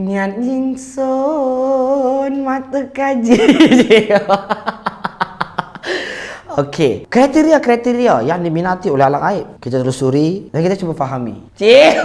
Niat insun mata kaji. Okey, kriteria-kriteria yang diminati oleh alang aib. Kita terusuri dan kita cuba fahami. Cih.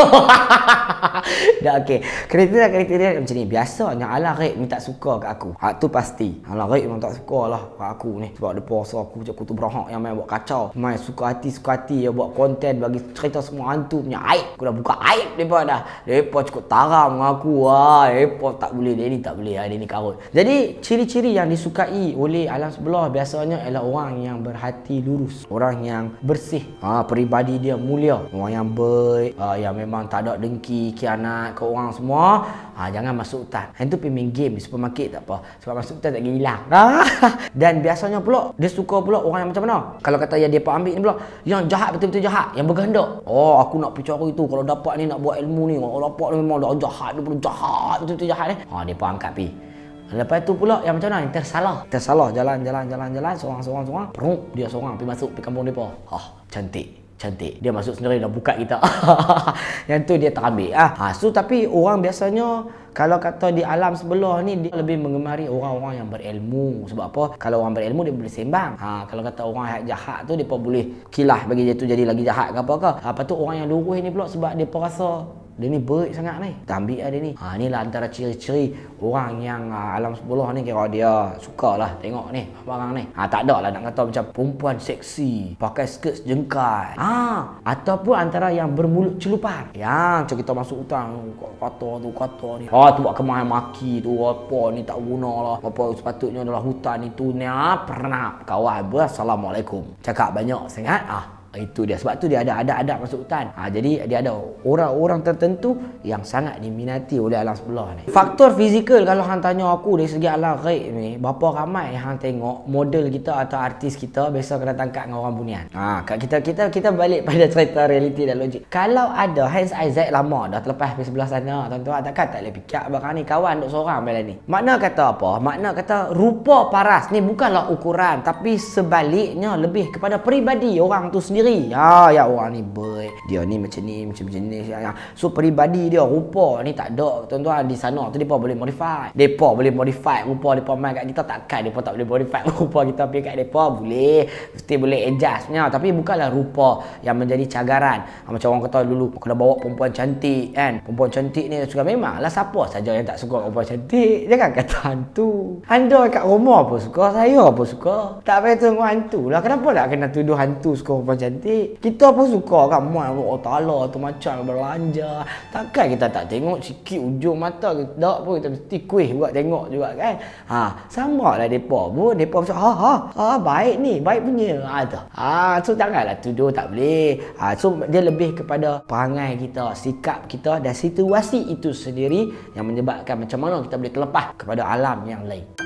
Dah okey. Kriteria-kriteria macam ni. Biasanya Alah Raib minta suka kat aku. Hak tu pasti. Alah Raib memang tak suka lah kat aku ni. Sebab ada puasa lah. aku macam kutu berahak yang main buat kacau. Main suka hati, suka hati. Dia buat konten bagi cerita semua hantu punya aib. Aku dah buka aib mereka dah. Mereka cukup taram dengan aku. Wah, ha, mereka tak boleh. Dia ni tak boleh. Lah. Dia ni karut. Jadi, ciri-ciri yang disukai oleh alam sebelah biasanya ialah orang yang berhati lurus. Orang yang bersih. Ha, peribadi dia mulia. Orang yang baik. Ha, yang memang tak ada dengki, kian anak, kau orang semua, ha, jangan masuk hutan. Yang tu pergi main game di supermarket tak apa. Sebab masuk hutan tak pergi hilang. Ha. Dan biasanya pula, dia suka pula orang yang macam mana. Kalau kata yang dia pun ambil ni pula, yang jahat betul-betul jahat. Yang bergandak. Oh, aku nak pergi cari tu. Kalau dapat ni nak buat ilmu ni. Kalau dapat ni memang dah jahat. Dia pun jahat betul-betul jahat ni. Ha, dia pun angkat pergi. Lepas tu pula yang macam mana yang tersalah. Tersalah jalan jalan jalan jalan seorang seorang seorang. Peruk dia seorang pergi masuk pergi kampung depa. Oh, cantik cantik dia masuk sendiri dah buka kita yang tu dia terambil ah ha, so tapi orang biasanya kalau kata di alam sebelah ni dia lebih mengemari orang-orang yang berilmu sebab apa kalau orang berilmu dia boleh sembang ha, kalau kata orang yang jahat tu dia pun boleh kilah bagi dia tu jadi lagi jahat ke apa ke apa ha, tu orang yang lurus ni pula sebab dia pun rasa dia ni baik sangat ni kita ambil lah dia ni ha, inilah antara ciri-ciri orang yang uh, alam sepuluh ni kira dia suka lah tengok ni barang ni ha, tak ada lah nak kata macam perempuan seksi pakai skirt sejengkai ha, ataupun antara yang bermulut celupan yang macam kita masuk hutang kata tu kata ni ha, tu buat kemah maki tu apa ni tak guna lah apa sepatutnya adalah hutan ni tu ni ha, pernah kawan assalamualaikum cakap banyak sangat ah ha itu dia sebab tu dia ada ada adab masuk hutan. Ha, jadi dia ada orang-orang tertentu yang sangat diminati oleh alam sebelah ni. Faktor fizikal kalau hang tanya aku dari segi alam ghaib ni, berapa ramai hang tengok model kita atau artis kita biasa kena tangkap dengan orang bunian. Ha, kat kita kita kita balik pada cerita realiti dan logik. Kalau ada Hans Isaac lama dah terlepas di sebelah sana, tuan-tuan takkan tak boleh fikir barang ni kawan duk seorang bila ni. Makna kata apa? Makna kata rupa paras ni bukanlah ukuran tapi sebaliknya lebih kepada peribadi orang tu sendiri diri. Ha ah, ya orang ni boy. Dia ni macam ni, macam jenis ya, ya. So peribadi dia rupa ni tak ada tuan-tuan di sana tu depa boleh modify. Depa boleh modify rupa depa main kat kita takkan depa tak boleh modify rupa kita pergi kat depa boleh. Mesti boleh adjustnya tapi bukanlah rupa yang menjadi cagaran. Ha, macam orang kata dulu kena bawa perempuan cantik kan. Perempuan cantik ni suka memanglah siapa saja yang tak suka perempuan cantik. Jangan kata hantu. Anda kat rumah pun suka, saya pun suka. Tak payah tunggu hantu lah. Kenapa nak kena tuduh hantu suka perempuan cantik? cantik Kita pun suka kan Mal Allah oh, Ta'ala tu macam belanja Takkan kita tak tengok sikit ujung mata ke Tak pun kita mesti kuih buat tengok juga kan Ha Sama lah mereka pun Mereka pun ha ha ha baik ni Baik punya ha, tu. ha so janganlah tuduh tak boleh ha, So dia lebih kepada perangai kita Sikap kita dan situasi itu sendiri Yang menyebabkan macam mana kita boleh terlepas Kepada alam yang lain